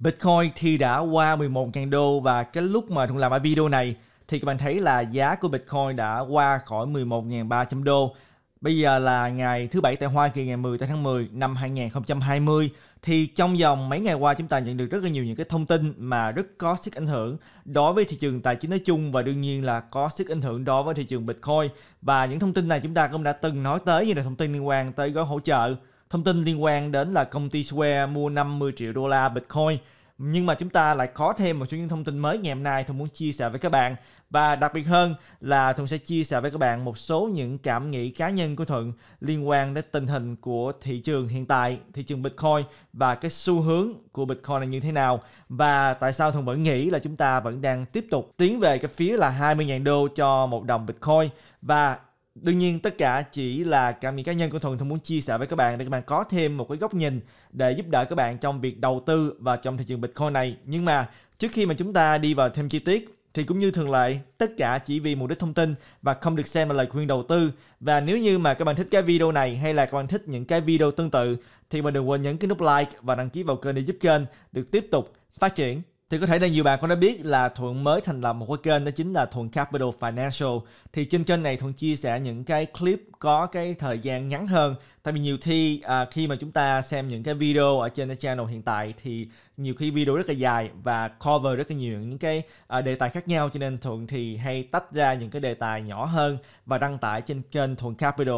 Bitcoin thì đã qua 11.000 đô và cái lúc mà Thuận làm ở video này thì các bạn thấy là giá của Bitcoin đã qua khỏi 11.300 đô. Bây giờ là ngày thứ bảy tại Hoa Kỳ ngày 10 tháng 10 năm 2020 thì trong vòng mấy ngày qua chúng ta nhận được rất là nhiều những cái thông tin mà rất có sức ảnh hưởng đối với thị trường tài chính nói chung và đương nhiên là có sức ảnh hưởng đối với thị trường Bitcoin và những thông tin này chúng ta cũng đã từng nói tới như là thông tin liên quan tới gói hỗ trợ thông tin liên quan đến là công ty Square mua 50 triệu đô la Bitcoin nhưng mà chúng ta lại có thêm một số những thông tin mới ngày hôm nay thông muốn chia sẻ với các bạn và đặc biệt hơn là thông sẽ chia sẻ với các bạn một số những cảm nghĩ cá nhân của thuận liên quan đến tình hình của thị trường hiện tại thị trường bitcoin và cái xu hướng của bitcoin là như thế nào và tại sao thuận vẫn nghĩ là chúng ta vẫn đang tiếp tục tiến về cái phía là 20.000 đô cho một đồng bitcoin và đương nhiên tất cả chỉ là cảm nghĩ cá nhân của thuần tôi muốn chia sẻ với các bạn để các bạn có thêm một cái góc nhìn để giúp đỡ các bạn trong việc đầu tư và trong thị trường bitcoin này nhưng mà trước khi mà chúng ta đi vào thêm chi tiết thì cũng như thường lệ, tất cả chỉ vì mục đích thông tin và không được xem là lời khuyên đầu tư. Và nếu như mà các bạn thích cái video này hay là các bạn thích những cái video tương tự thì mình đừng quên nhấn cái nút like và đăng ký vào kênh để giúp kênh được tiếp tục phát triển. Thì có thể là nhiều bạn cũng đã biết là Thuận mới thành lập một cái kênh đó chính là Thuận Capital Financial. Thì trên kênh này Thuận chia sẻ những cái clip có cái thời gian ngắn hơn. Tại vì nhiều khi à, khi mà chúng ta xem những cái video ở trên cái channel hiện tại thì nhiều khi video rất là dài và cover rất là nhiều những cái à, đề tài khác nhau cho nên Thuận thì hay tách ra những cái đề tài nhỏ hơn và đăng tải trên kênh Thuận Capital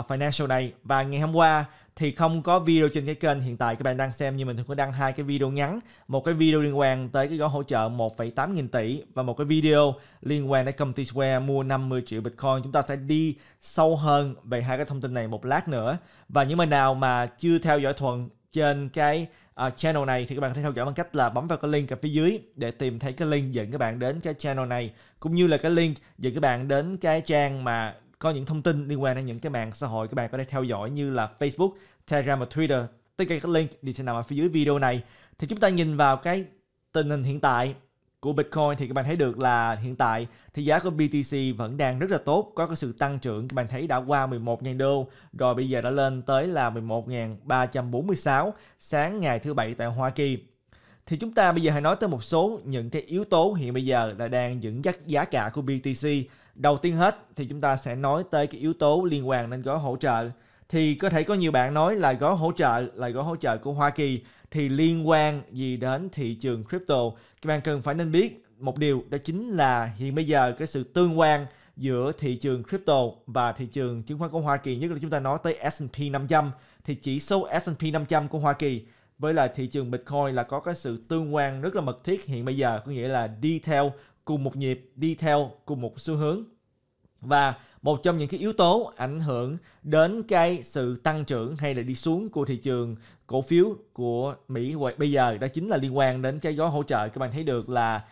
uh, Financial này và ngày hôm qua thì không có video trên cái kênh hiện tại các bạn đang xem nhưng mình thường có đăng hai cái video ngắn một cái video liên quan tới cái gói hỗ trợ 1,8 nghìn tỷ và một cái video liên quan đến công ty Square mua 50 triệu Bitcoin chúng ta sẽ đi sâu hơn về hai cái thông tin này một lát nữa và những bạn nào mà chưa theo dõi thuận trên cái uh, channel này thì các bạn có thể theo dõi bằng cách là bấm vào cái link ở phía dưới để tìm thấy cái link dẫn các bạn đến cái channel này cũng như là cái link dẫn các bạn đến cái trang mà có những thông tin liên quan đến những cái mạng xã hội các bạn có thể theo dõi như là Facebook, Telegram và Twitter. Tất cả các link đi sẽ nằm ở phía dưới video này. Thì chúng ta nhìn vào cái tình hình hiện tại của Bitcoin thì các bạn thấy được là hiện tại thì giá của BTC vẫn đang rất là tốt, có cái sự tăng trưởng các bạn thấy đã qua 11.000 đô rồi bây giờ đã lên tới là 11.346 sáng ngày thứ bảy tại Hoa Kỳ. Thì chúng ta bây giờ hãy nói tới một số những cái yếu tố hiện bây giờ là đang dẫn dắt giá cả của BTC Đầu tiên hết thì chúng ta sẽ nói tới cái yếu tố liên quan đến gói hỗ trợ. Thì có thể có nhiều bạn nói là gói hỗ trợ là gói hỗ trợ của Hoa Kỳ thì liên quan gì đến thị trường crypto. Các bạn cần phải nên biết một điều đó chính là hiện bây giờ cái sự tương quan giữa thị trường crypto và thị trường chứng khoán của Hoa Kỳ nhất là chúng ta nói tới S&P 500 thì chỉ số S&P 500 của Hoa Kỳ với lại thị trường Bitcoin là có cái sự tương quan rất là mật thiết hiện bây giờ có nghĩa là đi theo cùng một nhịp đi theo cùng một xu hướng và một trong những cái yếu tố ảnh hưởng đến cái sự tăng trưởng hay là đi xuống của thị trường cổ phiếu của Mỹ bây giờ đó chính là liên quan đến cái gói hỗ trợ các bạn thấy được là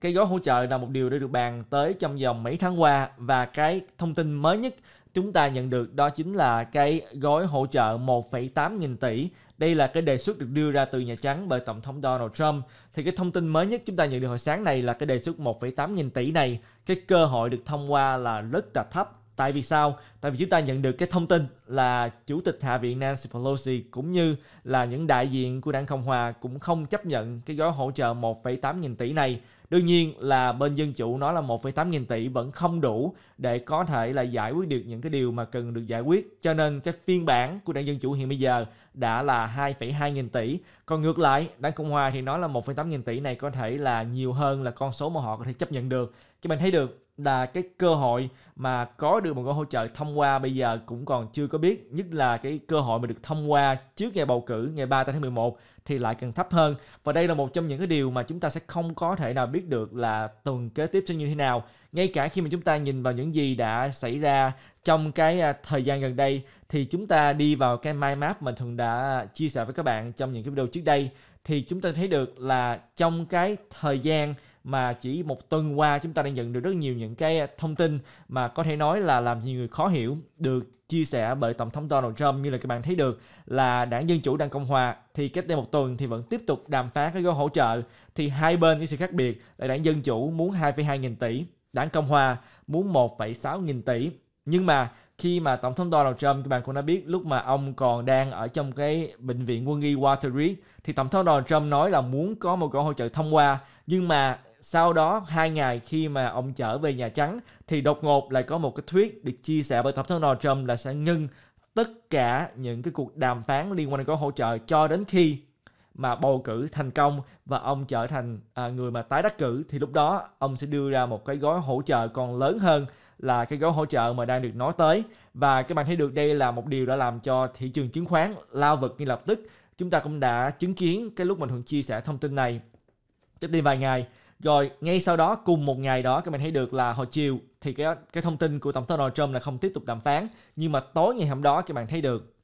cái gói hỗ trợ là một điều đã được bàn tới trong vòng mấy tháng qua và cái thông tin mới nhất chúng ta nhận được đó chính là cái gói hỗ trợ 1,8 nghìn tỷ. Đây là cái đề xuất được đưa ra từ Nhà Trắng bởi Tổng thống Donald Trump. Thì cái thông tin mới nhất chúng ta nhận được hồi sáng này là cái đề xuất 1,8 nghìn tỷ này. Cái cơ hội được thông qua là rất là thấp. Tại vì sao? Tại vì chúng ta nhận được cái thông tin là Chủ tịch Hạ viện Nancy Pelosi cũng như là những đại diện của đảng Cộng Hòa cũng không chấp nhận cái gói hỗ trợ 1,8 nghìn tỷ này Đương nhiên là bên dân chủ nói là 1,8 nghìn tỷ vẫn không đủ để có thể là giải quyết được những cái điều mà cần được giải quyết. Cho nên cái phiên bản của đảng Dân Chủ hiện bây giờ đã là 2,2 nghìn tỷ. Còn ngược lại, đảng Cộng Hòa thì nói là 1,8 nghìn tỷ này có thể là nhiều hơn là con số mà họ có thể chấp nhận được. Cho mình thấy được là cái cơ hội mà có được một gói hỗ trợ thông qua bây giờ cũng còn chưa có biết nhất là cái cơ hội mà được thông qua trước ngày bầu cử ngày 3 tháng 11 thì lại càng thấp hơn và đây là một trong những cái điều mà chúng ta sẽ không có thể nào biết được là tuần kế tiếp sẽ như thế nào ngay cả khi mà chúng ta nhìn vào những gì đã xảy ra trong cái à, thời gian gần đây thì chúng ta đi vào cái mind map mình thường đã chia sẻ với các bạn trong những cái video trước đây thì chúng ta thấy được là trong cái thời gian mà chỉ một tuần qua chúng ta đã nhận được rất nhiều những cái thông tin mà có thể nói là làm nhiều người khó hiểu được chia sẻ bởi tổng thống Donald Trump như là các bạn thấy được là đảng dân chủ đảng cộng hòa thì cách đây một tuần thì vẫn tiếp tục đàm phán cái gói hỗ trợ thì hai bên có sự khác biệt là đảng dân chủ muốn 2,2 nghìn tỷ đảng cộng hòa muốn 1,6 nghìn tỷ nhưng mà khi mà tổng thống Donald Trump các bạn cũng đã biết lúc mà ông còn đang ở trong cái bệnh viện quân y Walter Reed thì tổng thống Donald Trump nói là muốn có một gói hỗ trợ thông qua nhưng mà sau đó hai ngày khi mà ông trở về Nhà Trắng thì đột ngột lại có một cái thuyết được chia sẻ bởi Tổng thống Donald Trump là sẽ ngưng tất cả những cái cuộc đàm phán liên quan đến gói hỗ trợ cho đến khi mà bầu cử thành công và ông trở thành à, người mà tái đắc cử thì lúc đó ông sẽ đưa ra một cái gói hỗ trợ còn lớn hơn là cái gói hỗ trợ mà đang được nói tới và các bạn thấy được đây là một điều đã làm cho thị trường chứng khoán lao vực ngay lập tức chúng ta cũng đã chứng kiến cái lúc mình thường chia sẻ thông tin này cách đây vài ngày rồi ngay sau đó cùng một ngày đó các bạn thấy được là hồi chiều thì cái cái thông tin của tổng thống Donald Trump là không tiếp tục đàm phán nhưng mà tối ngày hôm đó các bạn thấy được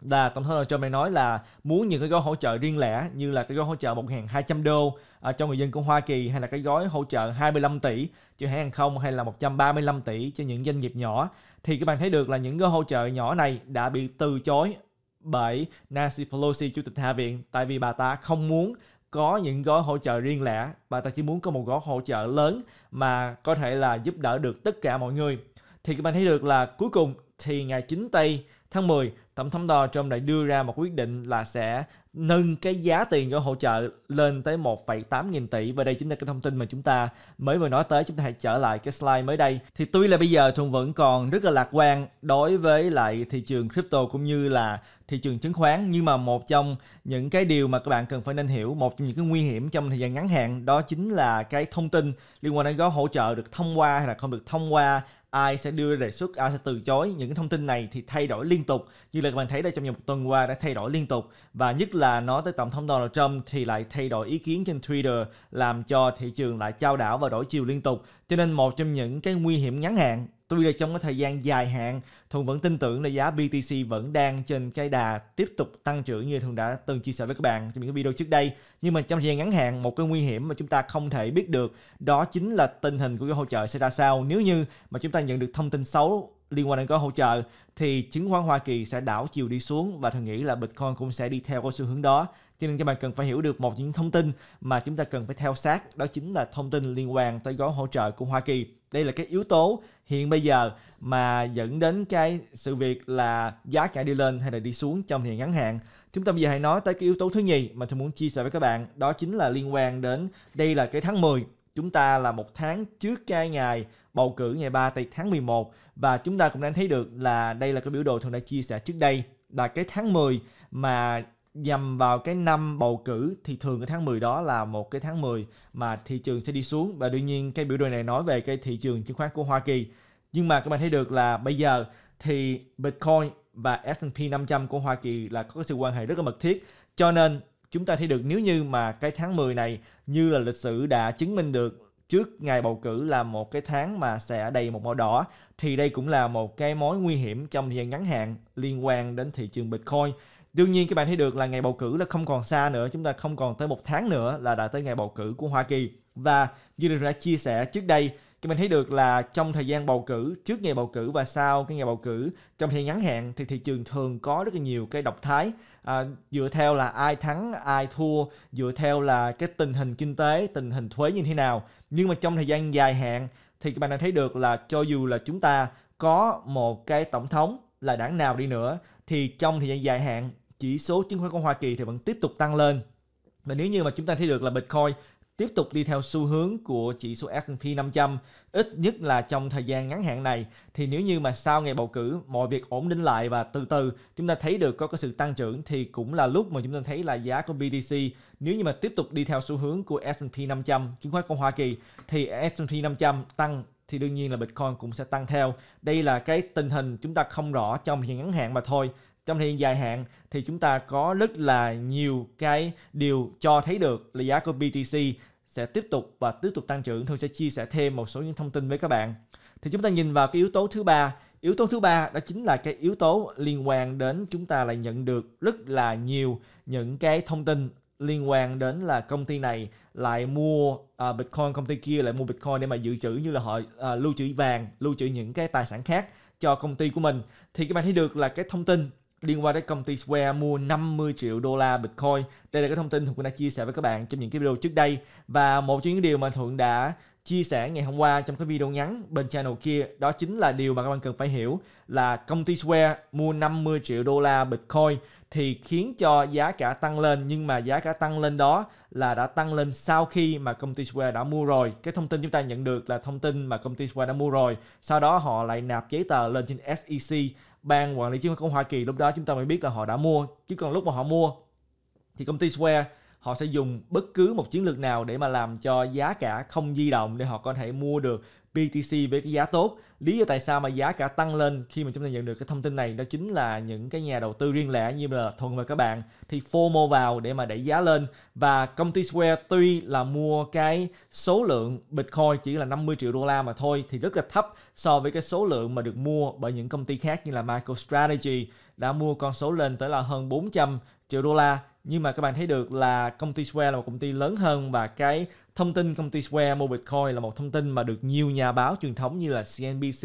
là tổng thống Donald Trump này nói là muốn những cái gói hỗ trợ riêng lẻ như là cái gói hỗ trợ 1.200 đô à, cho người dân của Hoa Kỳ hay là cái gói hỗ trợ 25 tỷ cho hãng hàng không hay là 135 tỷ cho những doanh nghiệp nhỏ thì các bạn thấy được là những gói hỗ trợ nhỏ này đã bị từ chối bởi Nancy Pelosi, Chủ tịch Hạ viện tại vì bà ta không muốn có những gói hỗ trợ riêng lẻ và ta chỉ muốn có một gói hỗ trợ lớn mà có thể là giúp đỡ được tất cả mọi người thì các bạn thấy được là cuối cùng thì ngày 9 tây tháng 10 tổng thống Donald Trump đã đưa ra một quyết định là sẽ nâng cái giá tiền gói hỗ trợ lên tới 1,8 nghìn tỷ và đây chính là cái thông tin mà chúng ta mới vừa nói tới chúng ta hãy trở lại cái slide mới đây thì tuy là bây giờ thuận vẫn còn rất là lạc quan đối với lại thị trường crypto cũng như là thị trường chứng khoán nhưng mà một trong những cái điều mà các bạn cần phải nên hiểu một trong những cái nguy hiểm trong thời gian ngắn hạn đó chính là cái thông tin liên quan đến gói hỗ trợ được thông qua hay là không được thông qua ai sẽ đưa đề xuất ai sẽ từ chối những thông tin này thì thay đổi liên tục như là các bạn thấy đây trong vòng một tuần qua đã thay đổi liên tục và nhất là nói tới tổng thống Donald Trump thì lại thay đổi ý kiến trên Twitter làm cho thị trường lại trao đảo và đổi chiều liên tục cho nên một trong những cái nguy hiểm ngắn hạn Tuy là trong cái thời gian dài hạn, Thuận vẫn tin tưởng là giá BTC vẫn đang trên cái đà tiếp tục tăng trưởng như Thuận đã từng chia sẻ với các bạn trong những video trước đây. Nhưng mà trong thời gian ngắn hạn, một cái nguy hiểm mà chúng ta không thể biết được đó chính là tình hình của cái hỗ trợ sẽ ra sao. Nếu như mà chúng ta nhận được thông tin xấu liên quan đến gói hỗ trợ thì chứng khoán Hoa Kỳ sẽ đảo chiều đi xuống và thường nghĩ là Bitcoin cũng sẽ đi theo cái xu hướng đó. Cho nên các bạn cần phải hiểu được một những thông tin mà chúng ta cần phải theo sát đó chính là thông tin liên quan tới gói hỗ trợ của Hoa Kỳ. Đây là cái yếu tố hiện bây giờ mà dẫn đến cái sự việc là giá cả đi lên hay là đi xuống trong thời ngắn hạn. Chúng ta bây giờ hãy nói tới cái yếu tố thứ nhì mà tôi muốn chia sẻ với các bạn đó chính là liên quan đến đây là cái tháng 10 chúng ta là một tháng trước cái ngày bầu cử ngày 3 tháng 11 và chúng ta cũng đang thấy được là đây là cái biểu đồ thường đã chia sẻ trước đây là cái tháng 10 mà dầm vào cái năm bầu cử thì thường cái tháng 10 đó là một cái tháng 10 mà thị trường sẽ đi xuống và đương nhiên cái biểu đồ này nói về cái thị trường chứng khoán của Hoa Kỳ. Nhưng mà các bạn thấy được là bây giờ thì Bitcoin và S&P 500 của Hoa Kỳ là có sự quan hệ rất là mật thiết. Cho nên chúng ta thấy được nếu như mà cái tháng 10 này như là lịch sử đã chứng minh được trước ngày bầu cử là một cái tháng mà sẽ đầy một màu đỏ thì đây cũng là một cái mối nguy hiểm trong thời gian ngắn hạn liên quan đến thị trường Bitcoin. Đương nhiên các bạn thấy được là ngày bầu cử là không còn xa nữa, chúng ta không còn tới một tháng nữa là đã tới ngày bầu cử của Hoa Kỳ. Và như được đã chia sẻ trước đây cho mình thấy được là trong thời gian bầu cử trước ngày bầu cử và sau cái ngày bầu cử trong thời ngắn hạn thì thị trường thường có rất là nhiều cái độc thái à, dựa theo là ai thắng ai thua dựa theo là cái tình hình kinh tế tình hình thuế như thế nào nhưng mà trong thời gian dài hạn thì các bạn đã thấy được là cho dù là chúng ta có một cái tổng thống là đảng nào đi nữa thì trong thời gian dài hạn chỉ số chứng khoán của Hoa Kỳ thì vẫn tiếp tục tăng lên và nếu như mà chúng ta thấy được là Bitcoin tiếp tục đi theo xu hướng của chỉ số S&P 500, ít nhất là trong thời gian ngắn hạn này thì nếu như mà sau ngày bầu cử mọi việc ổn định lại và từ từ chúng ta thấy được có cái sự tăng trưởng thì cũng là lúc mà chúng ta thấy là giá của BTC nếu như mà tiếp tục đi theo xu hướng của S&P 500 chứng khoán của Hoa Kỳ thì S&P 500 tăng thì đương nhiên là Bitcoin cũng sẽ tăng theo. Đây là cái tình hình chúng ta không rõ trong hiện ngắn hạn mà thôi trong thời gian dài hạn thì chúng ta có rất là nhiều cái điều cho thấy được là giá của BTC sẽ tiếp tục và tiếp tục tăng trưởng. Tôi sẽ chia sẻ thêm một số những thông tin với các bạn. Thì chúng ta nhìn vào cái yếu tố thứ ba. Yếu tố thứ ba đó chính là cái yếu tố liên quan đến chúng ta lại nhận được rất là nhiều những cái thông tin liên quan đến là công ty này lại mua uh, Bitcoin, công ty kia lại mua Bitcoin để mà dự trữ như là họ uh, lưu trữ vàng, lưu trữ những cái tài sản khác cho công ty của mình. Thì các bạn thấy được là cái thông tin liên quan tới công ty Square mua 50 triệu đô la Bitcoin. Đây là cái thông tin Thuận đã chia sẻ với các bạn trong những cái video trước đây. Và một trong những điều mà Thuận đã chia sẻ ngày hôm qua trong cái video ngắn bên channel kia đó chính là điều mà các bạn cần phải hiểu là công ty Square mua 50 triệu đô la Bitcoin thì khiến cho giá cả tăng lên nhưng mà giá cả tăng lên đó là đã tăng lên sau khi mà công ty Square đã mua rồi. Cái thông tin chúng ta nhận được là thông tin mà công ty Square đã mua rồi. Sau đó họ lại nạp giấy tờ lên trên SEC ban quản lý chứng khoán Hoa Kỳ lúc đó chúng ta mới biết là họ đã mua chứ còn lúc mà họ mua thì công ty Square họ sẽ dùng bất cứ một chiến lược nào để mà làm cho giá cả không di động để họ có thể mua được BTC với cái giá tốt. Lý do tại sao mà giá cả tăng lên khi mà chúng ta nhận được cái thông tin này đó chính là những cái nhà đầu tư riêng lẻ như là Thuận và các bạn thì FOMO vào để mà đẩy giá lên và công ty Square tuy là mua cái số lượng Bitcoin chỉ là 50 triệu đô la mà thôi thì rất là thấp so với cái số lượng mà được mua bởi những công ty khác như là MicroStrategy đã mua con số lên tới là hơn 400 triệu đô la nhưng mà các bạn thấy được là công ty Square là một công ty lớn hơn và cái Thông tin công ty Square mua Bitcoin là một thông tin mà được nhiều nhà báo truyền thống như là CNBC, uh,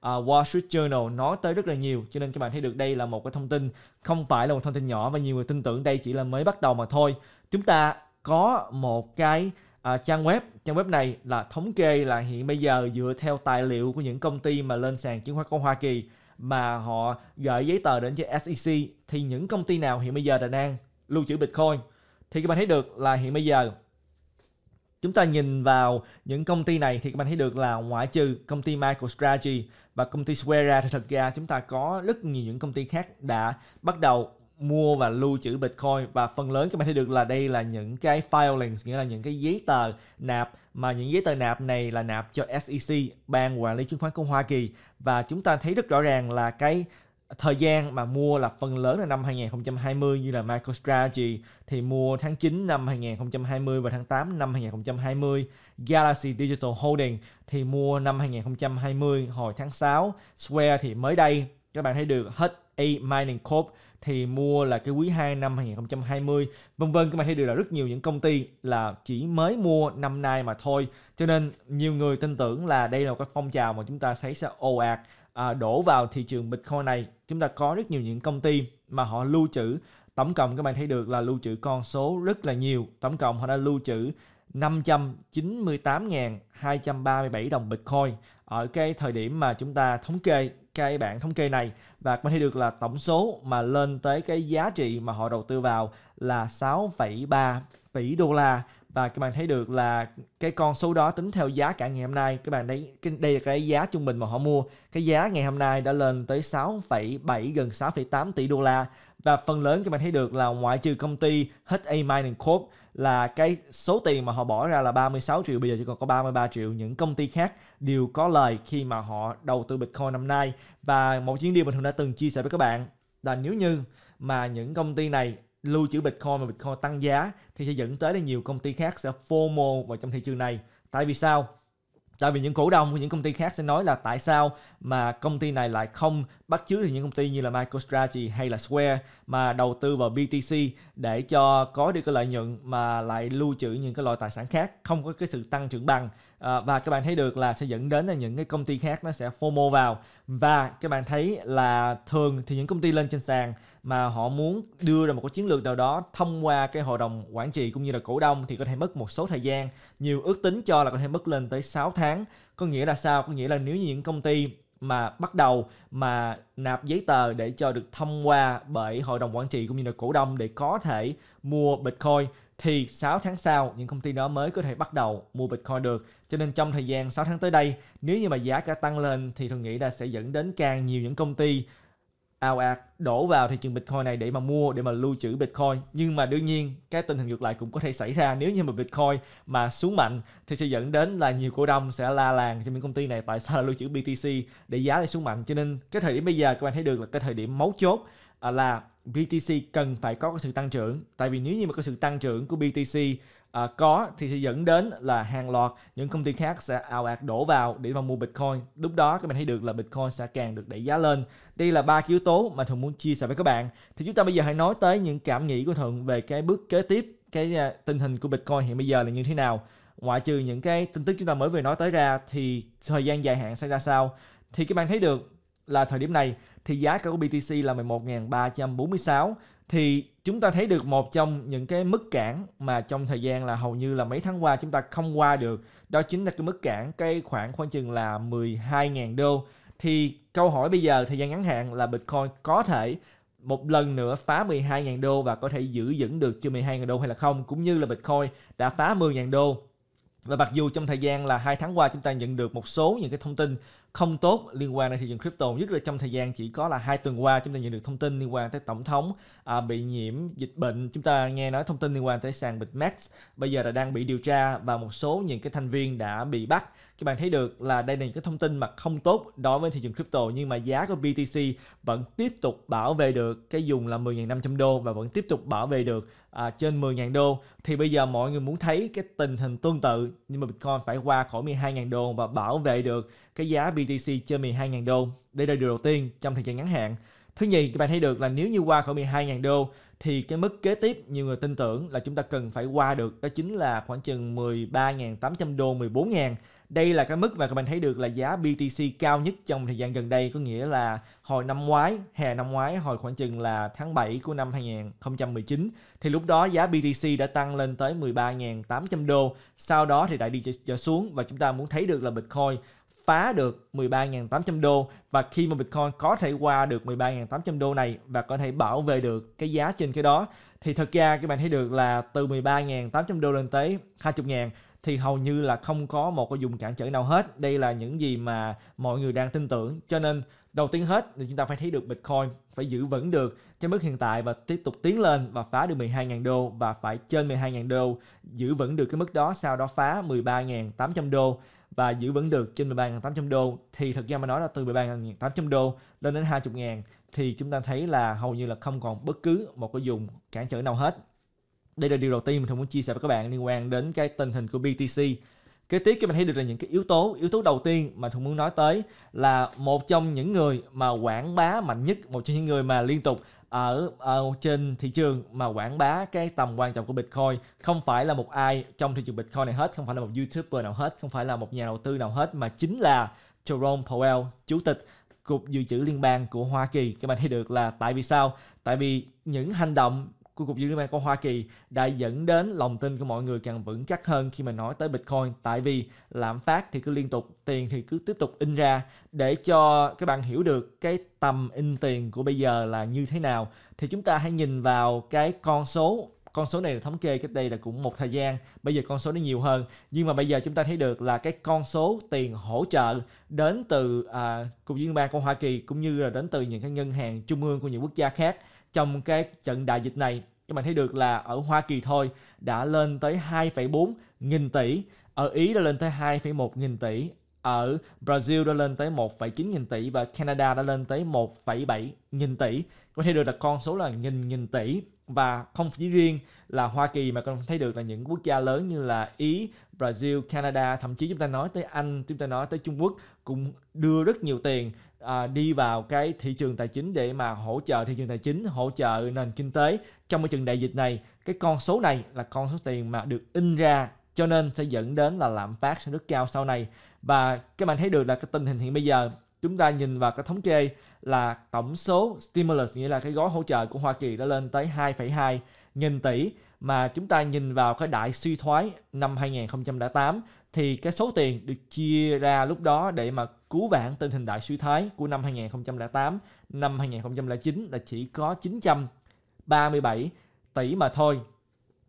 à, Wall Street Journal nói tới rất là nhiều. Cho nên các bạn thấy được đây là một cái thông tin không phải là một thông tin nhỏ và nhiều người tin tưởng đây chỉ là mới bắt đầu mà thôi. Chúng ta có một cái à, trang web trang web này là thống kê là hiện bây giờ dựa theo tài liệu của những công ty mà lên sàn chứng khoán của Hoa Kỳ mà họ gửi giấy tờ đến cho SEC thì những công ty nào hiện bây giờ đã đang lưu trữ Bitcoin thì các bạn thấy được là hiện bây giờ Chúng ta nhìn vào những công ty này thì các bạn thấy được là ngoại trừ công ty MicroStrategy và công ty Square thì thật ra chúng ta có rất nhiều những công ty khác đã bắt đầu mua và lưu trữ Bitcoin và phần lớn các bạn thấy được là đây là những cái filings nghĩa là những cái giấy tờ nạp mà những giấy tờ nạp này là nạp cho SEC, ban quản lý chứng khoán của Hoa Kỳ và chúng ta thấy rất rõ ràng là cái thời gian mà mua là phần lớn là năm 2020 như là MicroStrategy thì mua tháng 9 năm 2020 và tháng 8 năm 2020 Galaxy Digital Holding thì mua năm 2020 hồi tháng 6 Square thì mới đây các bạn thấy được hết A Mining Corp thì mua là cái quý 2 năm 2020 vân vân các bạn thấy được là rất nhiều những công ty là chỉ mới mua năm nay mà thôi cho nên nhiều người tin tưởng là đây là một cái phong trào mà chúng ta thấy sẽ ồ ạt À, đổ vào thị trường Bitcoin này chúng ta có rất nhiều những công ty mà họ lưu trữ tổng cộng các bạn thấy được là lưu trữ con số rất là nhiều tổng cộng họ đã lưu trữ 598.237 đồng Bitcoin ở cái thời điểm mà chúng ta thống kê cái bảng thống kê này và các bạn thấy được là tổng số mà lên tới cái giá trị mà họ đầu tư vào là 6,3 tỷ đô la và các bạn thấy được là cái con số đó tính theo giá cả ngày hôm nay các bạn thấy đây là cái giá trung bình mà họ mua cái giá ngày hôm nay đã lên tới 6,7 gần 6,8 tỷ đô la và phần lớn các bạn thấy được là ngoại trừ công ty hết A Mining Corp là cái số tiền mà họ bỏ ra là 36 triệu bây giờ chỉ còn có 33 triệu những công ty khác đều có lời khi mà họ đầu tư Bitcoin năm nay và một chuyến điều mình thường đã từng chia sẻ với các bạn là nếu như mà những công ty này lưu trữ Bitcoin và Bitcoin tăng giá thì sẽ dẫn tới là nhiều công ty khác sẽ FOMO vào trong thị trường này. Tại vì sao? Tại vì những cổ đông của những công ty khác sẽ nói là tại sao mà công ty này lại không bắt chước thì những công ty như là MicroStrategy hay là Square mà đầu tư vào BTC để cho có được cái lợi nhuận mà lại lưu trữ những cái loại tài sản khác không có cái sự tăng trưởng bằng à, và các bạn thấy được là sẽ dẫn đến là những cái công ty khác nó sẽ FOMO vào và các bạn thấy là thường thì những công ty lên trên sàn mà họ muốn đưa ra một cái chiến lược nào đó thông qua cái hội đồng quản trị cũng như là cổ đông thì có thể mất một số thời gian nhiều ước tính cho là có thể mất lên tới 6 tháng có nghĩa là sao có nghĩa là nếu như những công ty mà bắt đầu mà nạp giấy tờ để cho được thông qua bởi hội đồng quản trị cũng như là cổ đông để có thể mua Bitcoin thì 6 tháng sau những công ty đó mới có thể bắt đầu mua Bitcoin được cho nên trong thời gian 6 tháng tới đây, nếu như mà giá cả tăng lên thì tôi nghĩ là sẽ dẫn đến càng nhiều những công ty ào ạt đổ vào thị trường Bitcoin này để mà mua để mà lưu trữ Bitcoin nhưng mà đương nhiên cái tình hình ngược lại cũng có thể xảy ra nếu như mà Bitcoin mà xuống mạnh thì sẽ dẫn đến là nhiều cổ đông sẽ la làng cho những công ty này tại sao là lưu trữ BTC để giá lại xuống mạnh cho nên cái thời điểm bây giờ các bạn thấy được là cái thời điểm mấu chốt À, là BTC cần phải có sự tăng trưởng tại vì nếu như mà có sự tăng trưởng của BTC à, có thì sẽ dẫn đến là hàng loạt những công ty khác sẽ ào ạt đổ vào để mà mua Bitcoin lúc đó các bạn thấy được là Bitcoin sẽ càng được đẩy giá lên đây là ba yếu tố mà thuận muốn chia sẻ với các bạn thì chúng ta bây giờ hãy nói tới những cảm nghĩ của thuận về cái bước kế tiếp cái à, tình hình của Bitcoin hiện bây giờ là như thế nào ngoại trừ những cái tin tức chúng ta mới vừa nói tới ra thì thời gian dài hạn sẽ ra sao thì các bạn thấy được là thời điểm này thì giá cả của BTC là 11.346 thì chúng ta thấy được một trong những cái mức cản mà trong thời gian là hầu như là mấy tháng qua chúng ta không qua được đó chính là cái mức cản cái khoảng khoảng chừng là 12.000 đô thì câu hỏi bây giờ thời gian ngắn hạn là Bitcoin có thể một lần nữa phá 12.000 đô và có thể giữ vững được chưa 12.000 đô hay là không cũng như là Bitcoin đã phá 10.000 đô và mặc dù trong thời gian là hai tháng qua chúng ta nhận được một số những cái thông tin không tốt liên quan đến thị trường crypto nhất là trong thời gian chỉ có là hai tuần qua chúng ta nhận được thông tin liên quan tới tổng thống à, bị nhiễm dịch bệnh chúng ta nghe nói thông tin liên quan tới sàn bitmax bây giờ là đang bị điều tra và một số những cái thành viên đã bị bắt các bạn thấy được là đây là những cái thông tin mà không tốt đối với thị trường crypto nhưng mà giá của BTC vẫn tiếp tục bảo vệ được cái dùng là 10.500 đô và vẫn tiếp tục bảo vệ được à, trên 10.000 đô thì bây giờ mọi người muốn thấy cái tình hình tương tự nhưng mà Bitcoin phải qua khỏi 12.000 đô và bảo vệ được cái giá BTC BTC trên 12.000 đô. Đây là điều đầu tiên trong thời gian ngắn hạn. Thứ nhì, các bạn thấy được là nếu như qua khỏi 12.000 đô thì cái mức kế tiếp nhiều người tin tưởng là chúng ta cần phải qua được đó chính là khoảng chừng 13.800 đô, 14.000. Đây là cái mức mà các bạn thấy được là giá BTC cao nhất trong thời gian gần đây, có nghĩa là hồi năm ngoái, hè năm ngoái, hồi khoảng chừng là tháng 7 của năm 2019 thì lúc đó giá BTC đã tăng lên tới 13.800 đô, sau đó thì lại đi trở xuống và chúng ta muốn thấy được là Bitcoin phá được 13.800 đô và khi mà Bitcoin có thể qua được 13.800 đô này và có thể bảo vệ được cái giá trên cái đó thì thật ra các bạn thấy được là từ 13.800 đô lên tới 20.000 thì hầu như là không có một cái dùng cản trở nào hết. Đây là những gì mà mọi người đang tin tưởng. Cho nên đầu tiên hết thì chúng ta phải thấy được Bitcoin phải giữ vững được cái mức hiện tại và tiếp tục tiến lên và phá được 12.000 đô và phải trên 12.000 đô giữ vững được cái mức đó sau đó phá 13.800 đô và giữ vững được trên 13.800 đô thì thực ra mà nói là từ 13.800 đô lên đến 20.000 thì chúng ta thấy là hầu như là không còn bất cứ một cái dùng cản trở nào hết. Đây là điều đầu tiên mình thường muốn chia sẻ với các bạn liên quan đến cái tình hình của BTC. Kế tiếp các bạn thấy được là những cái yếu tố, yếu tố đầu tiên mà thường muốn nói tới là một trong những người mà quảng bá mạnh nhất, một trong những người mà liên tục ở, ở ờ, trên thị trường mà quảng bá cái tầm quan trọng của Bitcoin không phải là một ai trong thị trường Bitcoin này hết, không phải là một YouTuber nào hết, không phải là một nhà đầu tư nào hết mà chính là Jerome Powell, chủ tịch Cục Dự trữ Liên bang của Hoa Kỳ. Các bạn thấy được là tại vì sao? Tại vì những hành động của Cục Dự trữ của Hoa Kỳ đã dẫn đến lòng tin của mọi người càng vững chắc hơn khi mà nói tới Bitcoin tại vì lạm phát thì cứ liên tục, tiền thì cứ tiếp tục in ra để cho các bạn hiểu được cái tầm in tiền của bây giờ là như thế nào thì chúng ta hãy nhìn vào cái con số con số này được thống kê cách đây là cũng một thời gian bây giờ con số nó nhiều hơn nhưng mà bây giờ chúng ta thấy được là cái con số tiền hỗ trợ đến từ à, cục liên bang của hoa kỳ cũng như là đến từ những cái ngân hàng trung ương của những quốc gia khác trong cái trận đại dịch này các bạn thấy được là ở Hoa Kỳ thôi đã lên tới 2,4 nghìn tỷ, ở Ý đã lên tới 2,1 nghìn tỷ, ở Brazil đã lên tới 1,9 nghìn tỷ và Canada đã lên tới 1,7 nghìn tỷ. Có thể được là con số là nghìn nghìn tỷ và không chỉ riêng là Hoa Kỳ mà còn thấy được là những quốc gia lớn như là Ý, Brazil, Canada, thậm chí chúng ta nói tới Anh, chúng ta nói tới Trung Quốc cũng đưa rất nhiều tiền à, đi vào cái thị trường tài chính để mà hỗ trợ thị trường tài chính, hỗ trợ nền kinh tế trong cái trường đại dịch này. Cái con số này là con số tiền mà được in ra cho nên sẽ dẫn đến là lạm phát sẽ rất cao sau này và các bạn thấy được là cái tình hình hiện bây giờ chúng ta nhìn vào cái thống kê là tổng số stimulus nghĩa là cái gói hỗ trợ của Hoa Kỳ đã lên tới 2,2 nghìn tỷ mà chúng ta nhìn vào cái đại suy thoái năm 2008 thì cái số tiền được chia ra lúc đó để mà cứu vãn tình hình đại suy thoái của năm 2008, năm 2009 là chỉ có 937 tỷ mà thôi.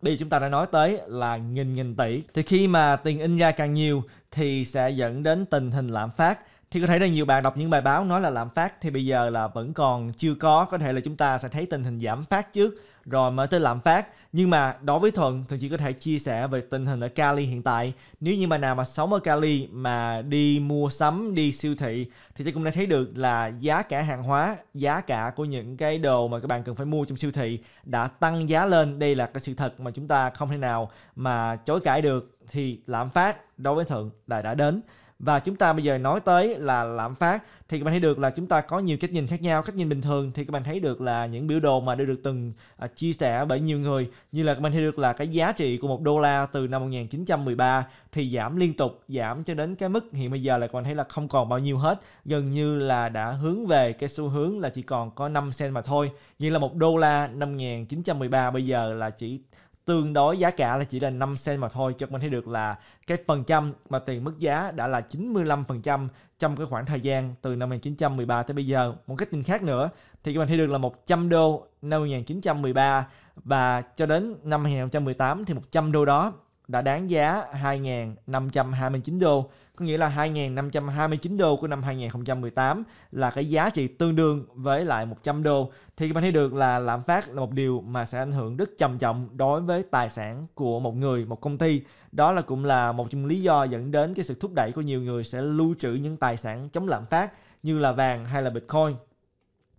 Bây chúng ta đã nói tới là nghìn nghìn tỷ. Thì khi mà tiền in ra càng nhiều thì sẽ dẫn đến tình hình lạm phát thì có thể là nhiều bạn đọc những bài báo nói là lạm phát thì bây giờ là vẫn còn chưa có có thể là chúng ta sẽ thấy tình hình giảm phát trước rồi mới tới lạm phát nhưng mà đối với thuận thuận chỉ có thể chia sẻ về tình hình ở cali hiện tại nếu như bạn nào mà sống ở cali mà đi mua sắm đi siêu thị thì tôi cũng đã thấy được là giá cả hàng hóa giá cả của những cái đồ mà các bạn cần phải mua trong siêu thị đã tăng giá lên đây là cái sự thật mà chúng ta không thể nào mà chối cãi được thì lạm phát đối với thuận là đã đến và chúng ta bây giờ nói tới là lạm phát thì các bạn thấy được là chúng ta có nhiều cách nhìn khác nhau cách nhìn bình thường thì các bạn thấy được là những biểu đồ mà đã được từng à, chia sẻ bởi nhiều người như là các bạn thấy được là cái giá trị của một đô la từ năm 1913 thì giảm liên tục giảm cho đến cái mức hiện bây giờ là các bạn thấy là không còn bao nhiêu hết gần như là đã hướng về cái xu hướng là chỉ còn có 5 cent mà thôi như là một đô la năm 1913 bây giờ là chỉ tương đối giá cả là chỉ là 5 cent mà thôi cho mình thấy được là cái phần trăm mà tiền mức giá đã là 95% trong cái khoảng thời gian từ năm 1913 tới bây giờ. Một cách nhìn khác nữa thì các bạn thấy được là 100 đô năm 1913 và cho đến năm 2018 thì 100 đô đó đã đáng giá 2.529 đô có nghĩa là 2.529 đô của năm 2018 là cái giá trị tương đương với lại 100 đô thì bạn thấy được là lạm phát là một điều mà sẽ ảnh hưởng rất trầm trọng đối với tài sản của một người, một công ty. Đó là cũng là một trong lý do dẫn đến cái sự thúc đẩy của nhiều người sẽ lưu trữ những tài sản chống lạm phát như là vàng hay là Bitcoin.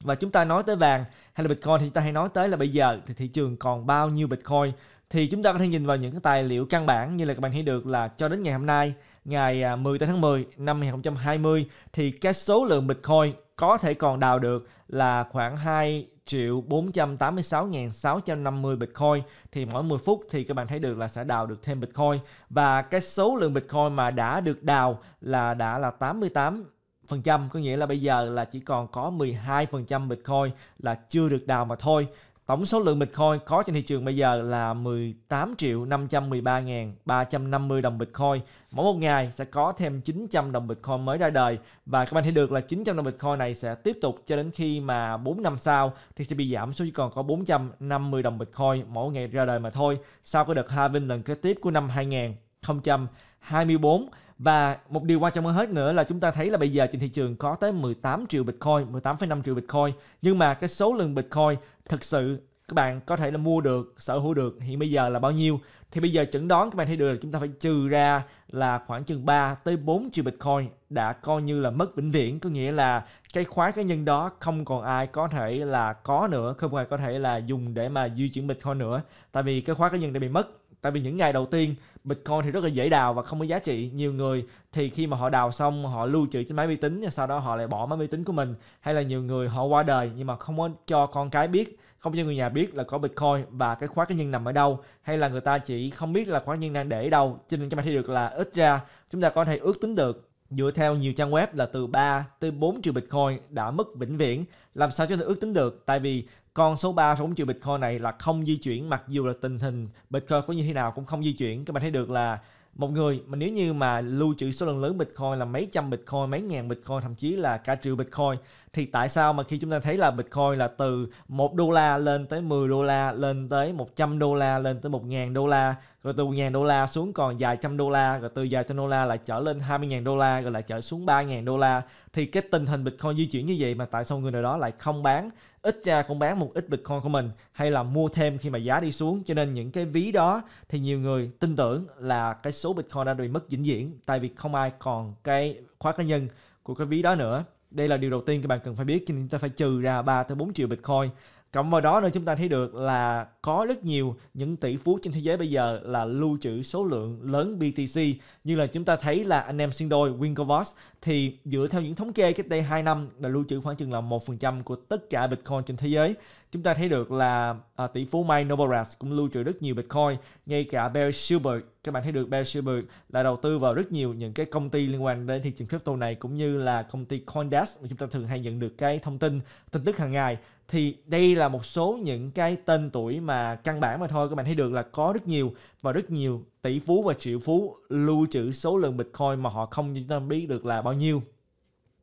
Và chúng ta nói tới vàng hay là Bitcoin thì chúng ta hay nói tới là bây giờ thì thị trường còn bao nhiêu Bitcoin thì chúng ta có thể nhìn vào những cái tài liệu căn bản như là các bạn thấy được là cho đến ngày hôm nay ngày 18 à, tháng 10 năm 2020 thì cái số lượng Bitcoin có thể còn đào được là khoảng 2 triệu 486.650 Bitcoin thì mỗi 10 phút thì các bạn thấy được là sẽ đào được thêm Bitcoin và cái số lượng Bitcoin mà đã được đào là đã là 88 phần trăm có nghĩa là bây giờ là chỉ còn có 12 phần trăm Bitcoin là chưa được đào mà thôi Tổng số lượng Bitcoin có trên thị trường bây giờ là 18 triệu 513 ngàn 350 đồng Bitcoin. Mỗi một ngày sẽ có thêm 900 đồng Bitcoin mới ra đời. Và các bạn thấy được là 900 đồng Bitcoin này sẽ tiếp tục cho đến khi mà 4 năm sau thì sẽ bị giảm xuống chỉ còn có 450 đồng Bitcoin mỗi ngày ra đời mà thôi. Sau cái đợt halving lần kế tiếp của năm 2024 và một điều quan trọng hơn hết nữa là chúng ta thấy là bây giờ trên thị trường có tới 18 triệu Bitcoin, 18,5 triệu Bitcoin. Nhưng mà cái số lượng Bitcoin thực sự các bạn có thể là mua được, sở hữu được hiện bây giờ là bao nhiêu. Thì bây giờ chẩn đoán các bạn thấy được là chúng ta phải trừ ra là khoảng chừng 3 tới 4 triệu Bitcoin đã coi như là mất vĩnh viễn. Có nghĩa là cái khóa cá nhân đó không còn ai có thể là có nữa, không ai có thể là dùng để mà di chuyển Bitcoin nữa. Tại vì cái khóa cá nhân đã bị mất tại vì những ngày đầu tiên bitcoin thì rất là dễ đào và không có giá trị nhiều người thì khi mà họ đào xong họ lưu trữ trên máy vi tính sau đó họ lại bỏ máy vi tính của mình hay là nhiều người họ qua đời nhưng mà không có cho con cái biết không cho người nhà biết là có bitcoin và cái khóa cá nhân nằm ở đâu hay là người ta chỉ không biết là khóa cá nhân đang để ở đâu cho nên chúng ta thấy được là ít ra chúng ta có thể ước tính được dựa theo nhiều trang web là từ 3 tới 4 triệu Bitcoin đã mất vĩnh viễn. Làm sao cho ta ước tính được? Tại vì con số 3 của triệu Bitcoin này là không di chuyển mặc dù là tình hình Bitcoin có như thế nào cũng không di chuyển các bạn thấy được là một người mà nếu như mà lưu trữ số lượng lớn Bitcoin là mấy trăm Bitcoin, mấy ngàn Bitcoin, thậm chí là cả triệu Bitcoin thì tại sao mà khi chúng ta thấy là Bitcoin là từ 1 đô la lên tới 10 đô la, lên tới 100 đô la, lên tới 1.000 đô la, rồi từ 1.000 đô la xuống còn vài trăm đô la, rồi từ vài trăm đô la lại trở lên 20.000 đô la, rồi lại trở xuống 3.000 đô la thì cái tình hình Bitcoin di chuyển như vậy mà tại sao người nào đó lại không bán ít ra cũng bán một ít Bitcoin của mình hay là mua thêm khi mà giá đi xuống cho nên những cái ví đó thì nhiều người tin tưởng là cái số Bitcoin đã bị mất vĩnh viễn tại vì không ai còn cái khóa cá nhân của cái ví đó nữa đây là điều đầu tiên các bạn cần phải biết cho nên chúng ta phải trừ ra 3 tới 4 triệu Bitcoin cộng vào đó nữa chúng ta thấy được là có rất nhiều những tỷ phú trên thế giới bây giờ là lưu trữ số lượng lớn BTC như là chúng ta thấy là anh em sinh đôi Winklevoss thì dựa theo những thống kê cách đây 2 năm là lưu trữ khoảng chừng là 1% của tất cả Bitcoin trên thế giới chúng ta thấy được là à, tỷ phú Mike Novogratz cũng lưu trữ rất nhiều Bitcoin ngay cả Bear Silberg các bạn thấy được Bear Silberg là đầu tư vào rất nhiều những cái công ty liên quan đến thị trường crypto này cũng như là công ty CoinDesk mà chúng ta thường hay nhận được cái thông tin tin tức hàng ngày thì đây là một số những cái tên tuổi mà căn bản mà thôi các bạn thấy được là có rất nhiều và rất nhiều tỷ phú và triệu phú lưu trữ số lượng bitcoin mà họ không chúng ta biết được là bao nhiêu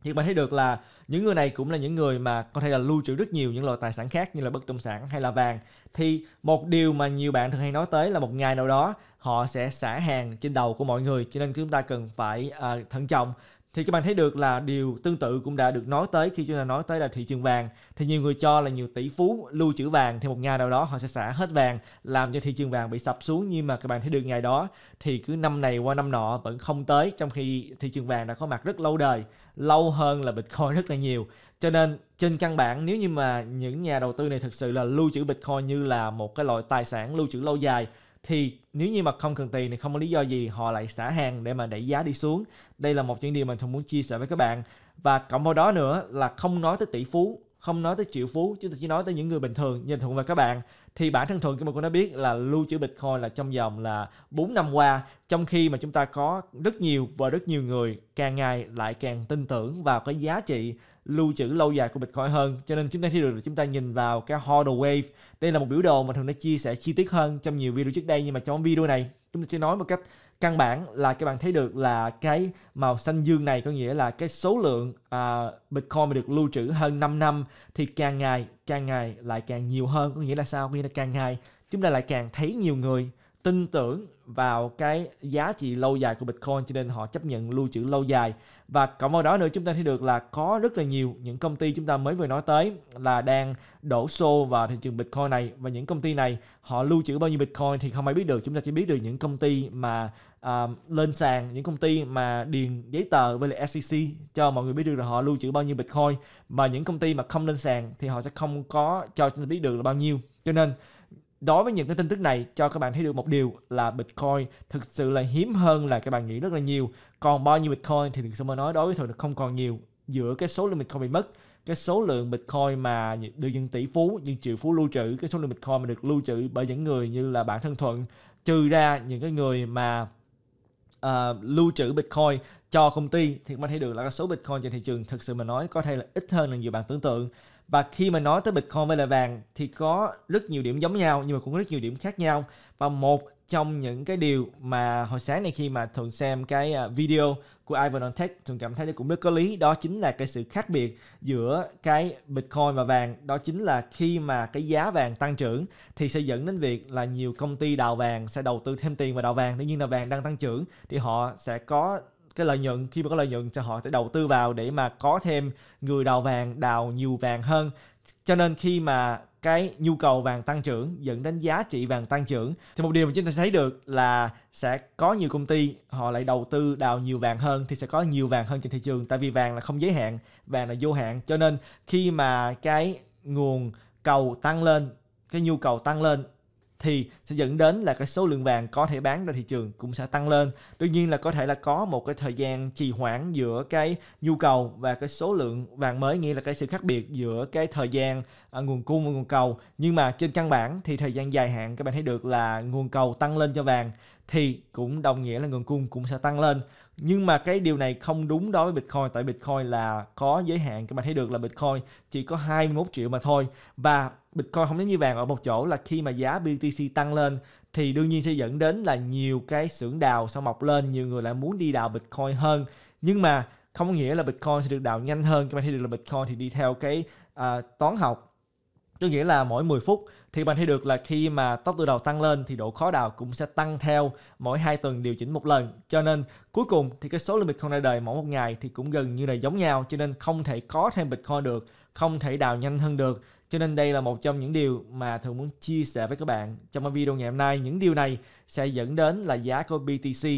thì bạn thấy được là những người này cũng là những người mà có thể là lưu trữ rất nhiều những loại tài sản khác như là bất động sản hay là vàng thì một điều mà nhiều bạn thường hay nói tới là một ngày nào đó họ sẽ xả hàng trên đầu của mọi người cho nên chúng ta cần phải uh, thận trọng thì các bạn thấy được là điều tương tự cũng đã được nói tới khi chúng ta nói tới là thị trường vàng thì nhiều người cho là nhiều tỷ phú lưu trữ vàng thì một nhà nào đó họ sẽ xả hết vàng làm cho thị trường vàng bị sập xuống nhưng mà các bạn thấy được ngày đó thì cứ năm này qua năm nọ vẫn không tới trong khi thị trường vàng đã có mặt rất lâu đời lâu hơn là bitcoin rất là nhiều cho nên trên căn bản nếu như mà những nhà đầu tư này thực sự là lưu trữ bitcoin như là một cái loại tài sản lưu trữ lâu dài thì nếu như mà không cần tiền thì không có lý do gì họ lại xả hàng để mà đẩy giá đi xuống đây là một những điều mình không muốn chia sẻ với các bạn và cộng vào đó nữa là không nói tới tỷ phú không nói tới triệu phú chúng ta chỉ nói tới những người bình thường như thuận và các bạn thì bản thân thuận chúng mình cũng đã biết là lưu trữ bitcoin là trong vòng là 4 năm qua trong khi mà chúng ta có rất nhiều và rất nhiều người càng ngày lại càng tin tưởng vào cái giá trị lưu trữ lâu dài của Bitcoin hơn cho nên chúng ta thấy được chúng ta nhìn vào cái Hodl Wave đây là một biểu đồ mà thường đã chia sẻ chi tiết hơn trong nhiều video trước đây nhưng mà trong video này chúng ta sẽ nói một cách căn bản là các bạn thấy được là cái màu xanh dương này có nghĩa là cái số lượng à, Bitcoin mà được lưu trữ hơn 5 năm thì càng ngày càng ngày lại càng nhiều hơn có nghĩa là sao có nghĩa là càng ngày chúng ta lại càng thấy nhiều người tin tưởng vào cái giá trị lâu dài của Bitcoin cho nên họ chấp nhận lưu trữ lâu dài và cộng vào đó nữa chúng ta thấy được là có rất là nhiều những công ty chúng ta mới vừa nói tới là đang đổ xô vào thị trường Bitcoin này và những công ty này họ lưu trữ bao nhiêu Bitcoin thì không ai biết được chúng ta chỉ biết được những công ty mà uh, lên sàn những công ty mà điền giấy tờ với lại SEC cho mọi người biết được là họ lưu trữ bao nhiêu Bitcoin và những công ty mà không lên sàn thì họ sẽ không có cho chúng ta biết được là bao nhiêu cho nên đối với những cái tin tức này cho các bạn thấy được một điều là Bitcoin thực sự là hiếm hơn là các bạn nghĩ rất là nhiều. Còn bao nhiêu Bitcoin thì thực sự mà nói đối với thường là không còn nhiều giữa cái số lượng Bitcoin bị mất cái số lượng Bitcoin mà được những tỷ phú, những triệu phú lưu trữ, cái số lượng Bitcoin mà được lưu trữ bởi những người như là bản thân thuận, trừ ra những cái người mà uh, lưu trữ Bitcoin cho công ty thì mình thấy được là cái số Bitcoin trên thị trường thực sự mà nói có thể là ít hơn là nhiều bạn tưởng tượng và khi mà nói tới Bitcoin với lại vàng thì có rất nhiều điểm giống nhau nhưng mà cũng có rất nhiều điểm khác nhau và một trong những cái điều mà hồi sáng này khi mà thường xem cái à, video của Ivan on Tech thường cảm thấy đây cũng rất có lý đó chính là cái sự khác biệt giữa cái Bitcoin và vàng đó chính là khi mà cái giá vàng tăng trưởng thì sẽ dẫn đến việc là nhiều công ty đào vàng sẽ đầu tư thêm tiền vào đào vàng nếu như là vàng đang tăng trưởng thì họ sẽ có cái lợi nhuận khi mà có lợi nhuận cho họ sẽ đầu tư vào để mà có thêm người đào vàng đào nhiều vàng hơn cho nên khi mà cái nhu cầu vàng tăng trưởng dẫn đến giá trị vàng tăng trưởng thì một điều mà chúng ta thấy được là sẽ có nhiều công ty họ lại đầu tư đào nhiều vàng hơn thì sẽ có nhiều vàng hơn trên thị trường tại vì vàng là không giới hạn vàng là vô hạn cho nên khi mà cái nguồn cầu tăng lên cái nhu cầu tăng lên thì sẽ dẫn đến là cái số lượng vàng có thể bán ra thị trường cũng sẽ tăng lên Tuy nhiên là có thể là có một cái thời gian trì hoãn giữa cái nhu cầu và cái số lượng vàng mới nghĩa là cái sự khác biệt giữa cái thời gian à, nguồn cung và nguồn cầu nhưng mà trên căn bản thì thời gian dài hạn các bạn thấy được là nguồn cầu tăng lên cho vàng thì cũng đồng nghĩa là nguồn cung cũng sẽ tăng lên nhưng mà cái điều này không đúng đối với Bitcoin tại Bitcoin là có giới hạn các bạn thấy được là Bitcoin chỉ có 21 triệu mà thôi và Bitcoin không giống như vàng ở một chỗ là khi mà giá BTC tăng lên thì đương nhiên sẽ dẫn đến là nhiều cái xưởng đào sau mọc lên nhiều người lại muốn đi đào Bitcoin hơn nhưng mà không có nghĩa là Bitcoin sẽ được đào nhanh hơn các bạn thấy được là Bitcoin thì đi theo cái uh, toán học có nghĩa là mỗi 10 phút thì bạn thấy được là khi mà tốc độ đào tăng lên thì độ khó đào cũng sẽ tăng theo mỗi hai tuần điều chỉnh một lần cho nên cuối cùng thì cái số lượng Bitcoin ra đời mỗi một ngày thì cũng gần như là giống nhau cho nên không thể có thêm Bitcoin được không thể đào nhanh hơn được cho nên đây là một trong những điều mà thường muốn chia sẻ với các bạn trong cái video ngày hôm nay những điều này sẽ dẫn đến là giá của BTC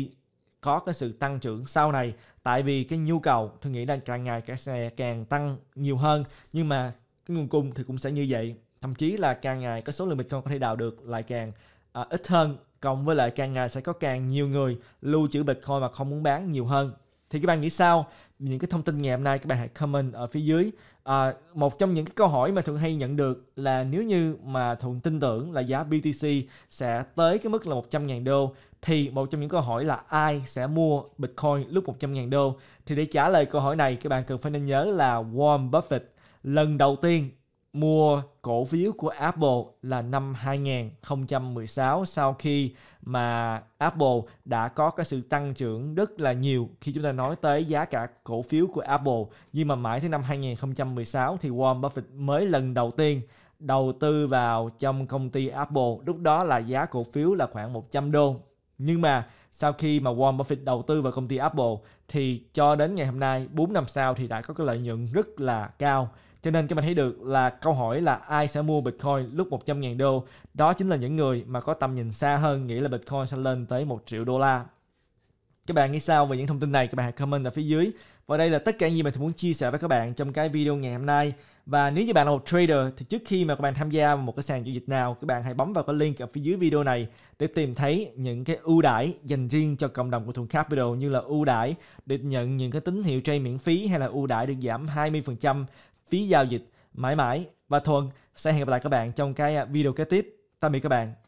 có cái sự tăng trưởng sau này tại vì cái nhu cầu tôi nghĩ là càng ngày càng sẽ càng tăng nhiều hơn nhưng mà cái nguồn cung thì cũng sẽ như vậy thậm chí là càng ngày cái số lượng bitcoin có thể đào được lại càng à, ít hơn cộng với lại càng ngày sẽ có càng nhiều người lưu trữ bitcoin mà không muốn bán nhiều hơn thì các bạn nghĩ sao những cái thông tin ngày hôm nay các bạn hãy comment ở phía dưới à, một trong những cái câu hỏi mà thường hay nhận được là nếu như mà thuận tin tưởng là giá BTC sẽ tới cái mức là 100.000 đô thì một trong những câu hỏi là ai sẽ mua Bitcoin lúc 100.000 đô thì để trả lời câu hỏi này các bạn cần phải nên nhớ là Warren Buffett lần đầu tiên mua cổ phiếu của Apple là năm 2016 sau khi mà Apple đã có cái sự tăng trưởng rất là nhiều khi chúng ta nói tới giá cả cổ phiếu của Apple nhưng mà mãi tới năm 2016 thì Warren Buffett mới lần đầu tiên đầu tư vào trong công ty Apple lúc đó là giá cổ phiếu là khoảng 100 đô nhưng mà sau khi mà Warren Buffett đầu tư vào công ty Apple thì cho đến ngày hôm nay 4 năm sau thì đã có cái lợi nhuận rất là cao cho nên các bạn thấy được là câu hỏi là ai sẽ mua Bitcoin lúc 100.000 đô đó chính là những người mà có tầm nhìn xa hơn nghĩ là Bitcoin sẽ lên tới 1 triệu đô la các bạn nghĩ sao về những thông tin này? Các bạn hãy comment ở phía dưới. Và đây là tất cả những gì mình muốn chia sẻ với các bạn trong cái video ngày hôm nay. Và nếu như bạn là một trader thì trước khi mà các bạn tham gia vào một cái sàn giao dịch nào, các bạn hãy bấm vào cái link ở phía dưới video này để tìm thấy những cái ưu đãi dành riêng cho cộng đồng của Thuận Capital như là ưu đãi được nhận những cái tín hiệu trade miễn phí hay là ưu đãi được giảm 20% phí giao dịch mãi mãi. Và Thuận sẽ hẹn gặp lại các bạn trong cái video kế tiếp. Tạm biệt các bạn.